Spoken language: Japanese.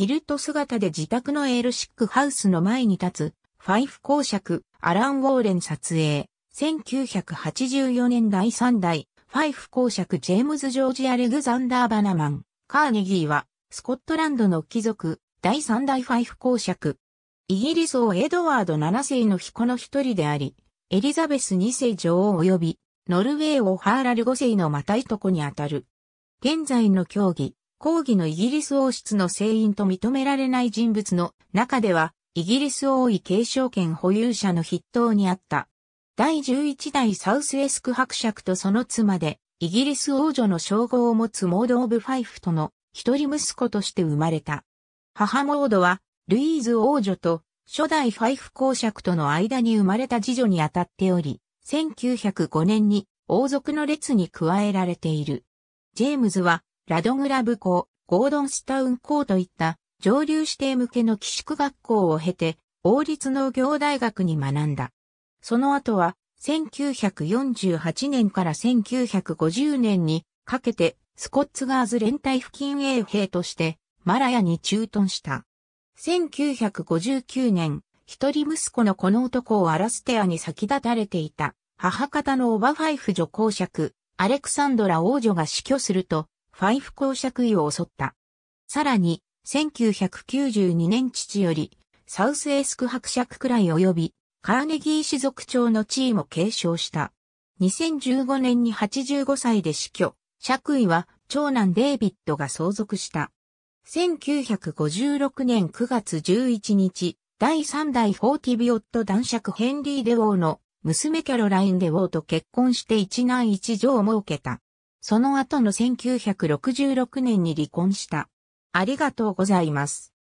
キルト姿で自宅のエールシックハウスの前に立つ、ファイフ公爵、アラン・ウォーレン撮影。1984年第3代、ファイフ公爵ジェームズ・ジョージ・アレグザンダー・バナマン、カーネギーは、スコットランドの貴族、第3代ファイフ公爵。イギリス王エドワード7世の彦の一人であり、エリザベス2世女王及び、ノルウェー王ハーラル5世のまたいとこにあたる。現在の競技、抗議のイギリス王室の成員と認められない人物の中では、イギリス王位継承権保有者の筆頭にあった。第11代サウスエスク伯爵とその妻で、イギリス王女の称号を持つモード・オブ・ファイフとの一人息子として生まれた。母モードは、ルイーズ王女と初代ファイフ公爵との間に生まれた次女にあたっており、1905年に王族の列に加えられている。ジェームズはラドグラブ校、ゴードンスタウン校といった上流指定向けの寄宿学校を経て、王立農業大学に学んだ。その後は、1948年から1950年にかけて、スコッツガーズ連帯付近衛兵として、マラヤに駐屯した。1959年、一人息子のこの男をアラステアに先立たれていた、母方のオバファイフ女公爵、アレクサンドラ王女が死去すると、ファイフ公爵位を襲った。さらに、1992年父より、サウスエスク伯爵くらい及び、カーネギー氏族長の地位も継承した。2015年に85歳で死去、爵位は長男デイビッドが相続した。1956年9月11日、第3代フォーティビオット男爵ヘンリー・デウォーの娘キャロライン・デウォーと結婚して一男一女を設けた。その後の1966年に離婚した。ありがとうございます。